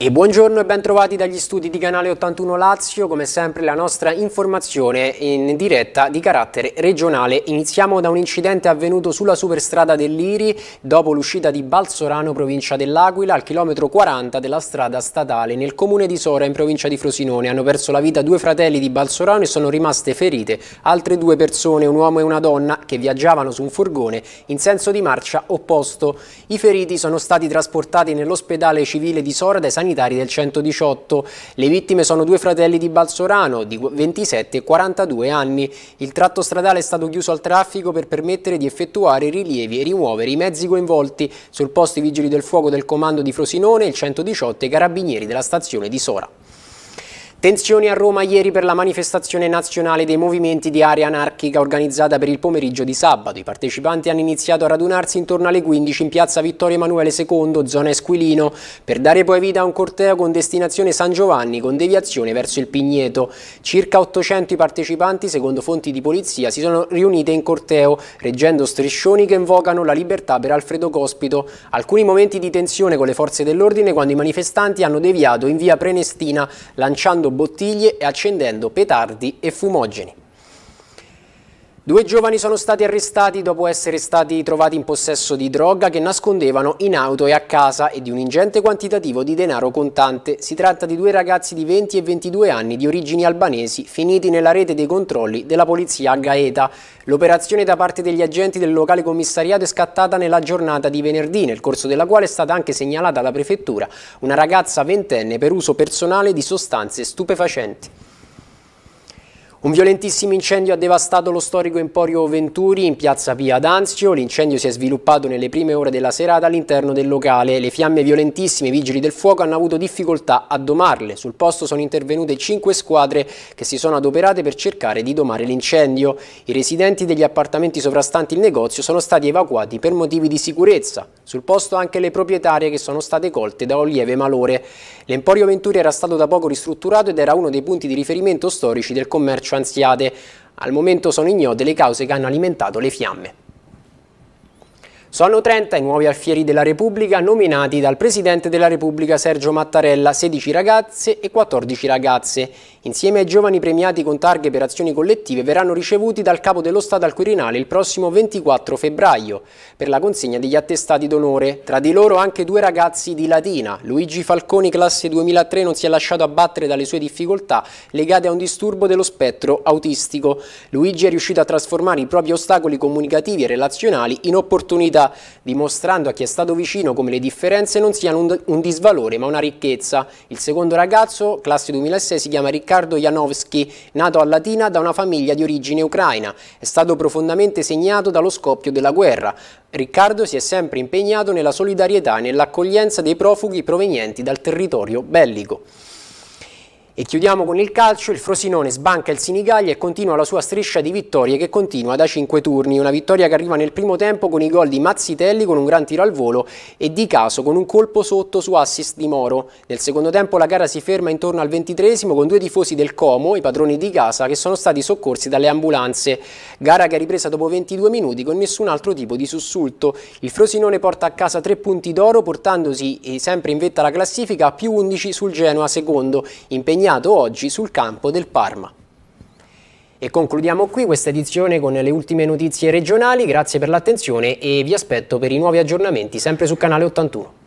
E buongiorno e bentrovati dagli studi di Canale 81 Lazio, come sempre la nostra informazione in diretta di carattere regionale. Iniziamo da un incidente avvenuto sulla superstrada dell'Iri dopo l'uscita di Balsorano, provincia dell'Aquila, al chilometro 40 della strada statale nel comune di Sora, in provincia di Frosinone. Hanno perso la vita due fratelli di Balsorano e sono rimaste ferite altre due persone, un uomo e una donna, che viaggiavano su un furgone in senso di marcia opposto. I feriti sono stati trasportati nell'ospedale civile di Sora dai sanitari sanitari del 118. Le vittime sono due fratelli di Balsorano, di 27 e 42 anni. Il tratto stradale è stato chiuso al traffico per permettere di effettuare rilievi e rimuovere i mezzi coinvolti. Sul posto i vigili del fuoco del comando di Frosinone, il 118 e i carabinieri della stazione di Sora. Tensioni a Roma ieri per la manifestazione nazionale dei movimenti di area anarchica organizzata per il pomeriggio di sabato. I partecipanti hanno iniziato a radunarsi intorno alle 15 in piazza Vittorio Emanuele II, zona Esquilino, per dare poi vita a un corteo con destinazione San Giovanni con deviazione verso il Pigneto. Circa 800 i partecipanti, secondo fonti di polizia, si sono riunite in corteo, reggendo striscioni che invocano la libertà per Alfredo Cospito. Alcuni momenti di tensione con le forze dell'ordine quando i manifestanti hanno deviato in via Prenestina, lanciando bottiglie e accendendo petardi e fumogeni. Due giovani sono stati arrestati dopo essere stati trovati in possesso di droga che nascondevano in auto e a casa e di un ingente quantitativo di denaro contante. Si tratta di due ragazzi di 20 e 22 anni di origini albanesi finiti nella rete dei controlli della polizia a Gaeta. L'operazione da parte degli agenti del locale commissariato è scattata nella giornata di venerdì, nel corso della quale è stata anche segnalata alla prefettura una ragazza ventenne per uso personale di sostanze stupefacenti. Un violentissimo incendio ha devastato lo storico Emporio Venturi in piazza Pia d'Anzio. L'incendio si è sviluppato nelle prime ore della serata all'interno del locale. Le fiamme violentissime, i vigili del fuoco hanno avuto difficoltà a domarle. Sul posto sono intervenute cinque squadre che si sono adoperate per cercare di domare l'incendio. I residenti degli appartamenti sovrastanti il negozio sono stati evacuati per motivi di sicurezza. Sul posto anche le proprietarie che sono state colte da un lieve malore. L'Emporio Venturi era stato da poco ristrutturato ed era uno dei punti di riferimento storici del commercio Lanciade. Al momento sono ignote le cause che hanno alimentato le fiamme. Sono 30 i nuovi alfieri della Repubblica nominati dal Presidente della Repubblica Sergio Mattarella, 16 ragazze e 14 ragazze. Insieme ai giovani premiati con targhe per azioni collettive verranno ricevuti dal Capo dello Stato al Quirinale il prossimo 24 febbraio per la consegna degli attestati d'onore. Tra di loro anche due ragazzi di Latina. Luigi Falconi, classe 2003, non si è lasciato abbattere dalle sue difficoltà legate a un disturbo dello spettro autistico. Luigi è riuscito a trasformare i propri ostacoli comunicativi e relazionali in opportunità vita, dimostrando a chi è stato vicino come le differenze non siano un, un disvalore ma una ricchezza. Il secondo ragazzo, classe 2006, si chiama Riccardo Janowski, nato a Latina da una famiglia di origine ucraina. È stato profondamente segnato dallo scoppio della guerra. Riccardo si è sempre impegnato nella solidarietà e nell'accoglienza dei profughi provenienti dal territorio bellico. E chiudiamo con il calcio, il Frosinone sbanca il Sinigaglia e continua la sua striscia di vittorie che continua da 5 turni, una vittoria che arriva nel primo tempo con i gol di Mazzitelli con un gran tiro al volo e di Caso con un colpo sotto su assist di Moro. Nel secondo tempo la gara si ferma intorno al ventitresimo con due tifosi del Como, i padroni di casa, che sono stati soccorsi dalle ambulanze. Gara che è ripresa dopo 22 minuti con nessun altro tipo di sussulto. Il Frosinone porta a casa tre punti d'oro portandosi eh, sempre in vetta alla classifica a più 11 sul Genoa secondo, impegnato impegnato oggi sul campo del Parma. E concludiamo qui questa edizione con le ultime notizie regionali, grazie per l'attenzione e vi aspetto per i nuovi aggiornamenti sempre su canale 81.